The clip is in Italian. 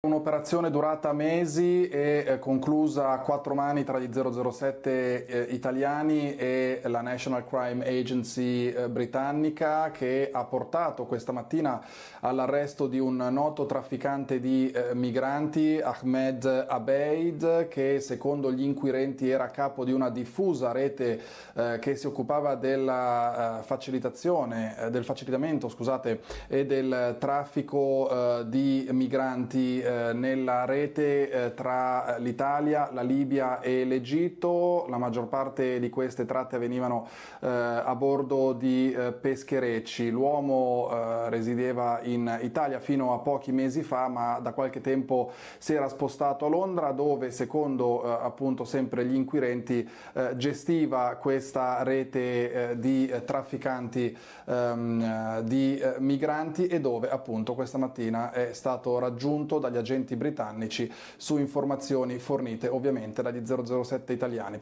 Un'operazione durata mesi e eh, conclusa a quattro mani tra gli 007 eh, italiani e la National Crime Agency eh, britannica che ha portato questa mattina all'arresto di un noto trafficante di eh, migranti, Ahmed Abeid, che secondo gli inquirenti era capo di una diffusa rete eh, che si occupava della, eh, del facilitamento scusate, e del traffico di migranti eh, nella rete eh, tra l'Italia, la Libia e l'Egitto, la maggior parte di queste tratte avvenivano eh, a bordo di pescherecci. L'uomo resideva in Italia fino a pochi mesi fa, ma da qualche tempo si era spostato a Londra dove, secondo appunto sempre gli inquirenti, gestiva questa rete di trafficanti ehm, di migranti e dove appunto questa mattina è stato raggiunto dagli agenti britannici su informazioni fornite ovviamente dagli 007 italiani.